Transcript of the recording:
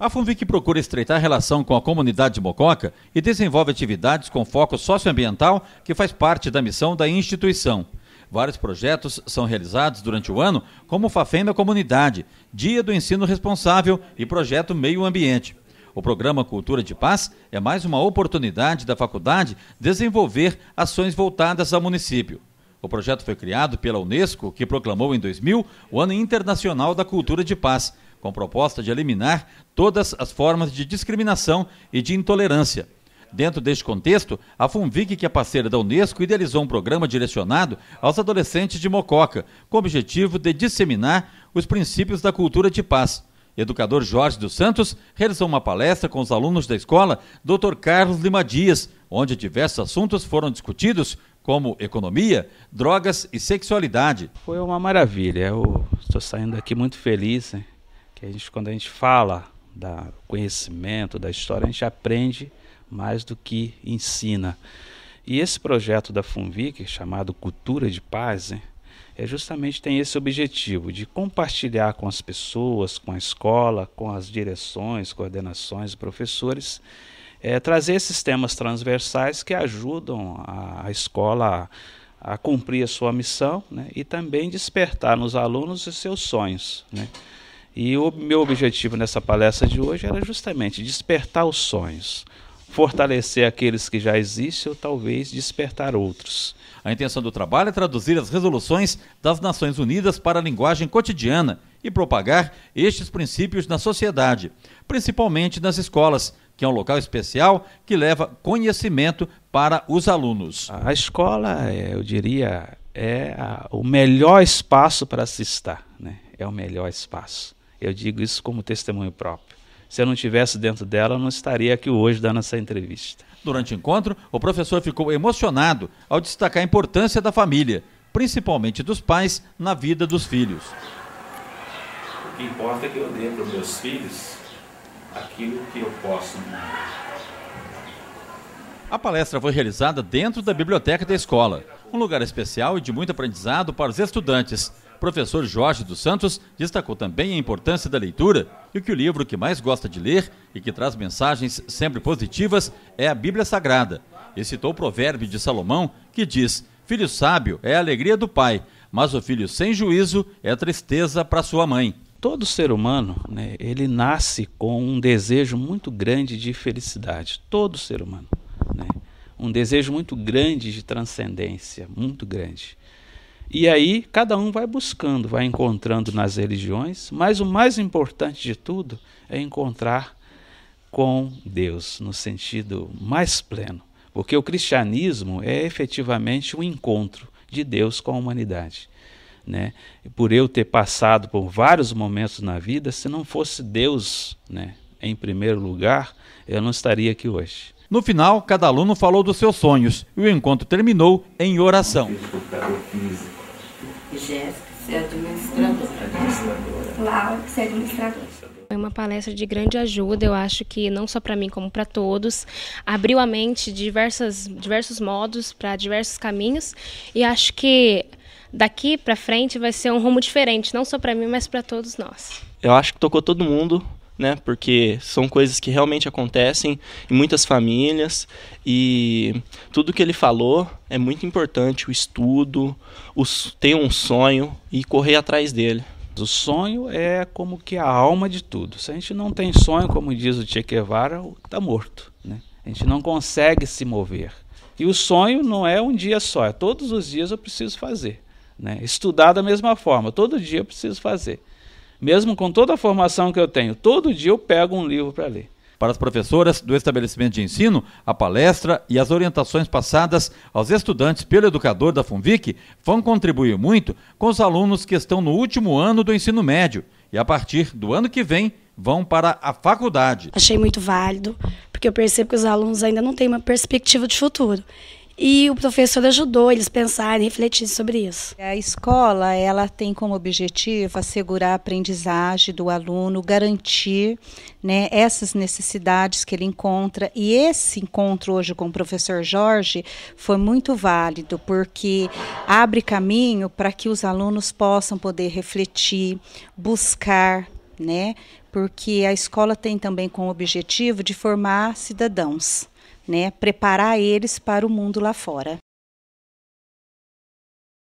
A FUNVIC procura estreitar a relação com a comunidade de Mococa e desenvolve atividades com foco socioambiental que faz parte da missão da instituição. Vários projetos são realizados durante o ano, como o da Comunidade, Dia do Ensino Responsável e Projeto Meio Ambiente. O programa Cultura de Paz é mais uma oportunidade da faculdade desenvolver ações voltadas ao município. O projeto foi criado pela Unesco, que proclamou em 2000 o Ano Internacional da Cultura de Paz, com proposta de eliminar todas as formas de discriminação e de intolerância. Dentro deste contexto, a FUNVIC, que é parceira da Unesco, idealizou um programa direcionado aos adolescentes de Mococa, com o objetivo de disseminar os princípios da cultura de paz. Educador Jorge dos Santos realizou uma palestra com os alunos da escola Dr. Carlos Lima Dias, onde diversos assuntos foram discutidos, como economia, drogas e sexualidade. Foi uma maravilha. Eu estou saindo aqui muito feliz. Hein? Né? que a gente, quando a gente fala do conhecimento, da história, a gente aprende mais do que ensina. E esse projeto da FUNVIC, chamado Cultura de Paz, hein, né, é justamente tem esse objetivo de compartilhar com as pessoas, com a escola, com as direções, coordenações, professores, é, trazer esses temas transversais que ajudam a, a escola a, a, cumprir a sua missão né, e também despertar nos alunos os seus sonhos. Né? E o meu objetivo nessa palestra de hoje era justamente despertar os sonhos, fortalecer aqueles que já existem ou talvez despertar outros. A intenção do trabalho é traduzir as resoluções das Nações Unidas para a linguagem cotidiana e propagar estes princípios na sociedade, principalmente nas escolas, que é um local especial que leva conhecimento para os alunos. A escola, é, eu diria, é o melhor espaço para se estar, né? é o melhor espaço. Eu digo isso como testemunho próprio. Se eu não tivesse dentro dela, eu não estaria aqui hoje dando essa entrevista. Durante o encontro, o professor ficou emocionado ao destacar a importância da família, principalmente dos pais, na vida dos filhos. O que importa é que eu dê para os meus filhos aquilo que eu posso. A palestra foi realizada dentro da biblioteca da escola, um lugar especial e de muito aprendizado para os estudantes professor Jorge dos Santos destacou também a importância da leitura e que o livro que mais gosta de ler e que traz mensagens sempre positivas é a Bíblia Sagrada. E citou o provérbio de Salomão que diz: Filho sábio é a alegria do pai, mas o filho sem juízo é tristeza para sua mãe. Todo ser humano, né, ele nasce com um desejo muito grande de felicidade. Todo ser humano, né, um desejo muito grande de transcendência, muito grande. E aí cada um vai buscando, vai encontrando nas religiões, mas o mais importante de tudo é encontrar com Deus, no sentido mais pleno. Porque o cristianismo é efetivamente um encontro de Deus com a humanidade. Né? por eu ter passado por vários momentos na vida, se não fosse Deus né, em primeiro lugar, eu não estaria aqui hoje. No final, cada aluno falou dos seus sonhos e o encontro terminou em oração. Jéssica, você é Laura, você é Foi uma palestra de grande ajuda, eu acho que não só para mim, como para todos. Abriu a mente de diversas, diversos modos, para diversos caminhos. E acho que daqui para frente vai ser um rumo diferente, não só para mim, mas para todos nós. Eu acho que tocou todo mundo né? Porque são coisas que realmente acontecem em muitas famílias e tudo que ele falou é muito importante, o estudo, os, ter um sonho e correr atrás dele. O sonho é como que a alma de tudo. Se a gente não tem sonho, como diz o Che Guevara, está morto. Né? A gente não consegue se mover. E o sonho não é um dia só, é todos os dias eu preciso fazer. Né? Estudar da mesma forma, todo dia eu preciso fazer. Mesmo com toda a formação que eu tenho, todo dia eu pego um livro para ler. Para as professoras do estabelecimento de ensino, a palestra e as orientações passadas aos estudantes pelo educador da FUNVIC vão contribuir muito com os alunos que estão no último ano do ensino médio e, a partir do ano que vem, vão para a faculdade. Achei muito válido, porque eu percebo que os alunos ainda não têm uma perspectiva de futuro e o professor ajudou eles a pensarem, refletir sobre isso. A escola, ela tem como objetivo assegurar a aprendizagem do aluno, garantir né, essas necessidades que ele encontra. E esse encontro hoje com o professor Jorge foi muito válido, porque abre caminho para que os alunos possam poder refletir, buscar, né? Porque a escola tem também como objetivo de formar cidadãos né, preparar eles para o mundo lá fora.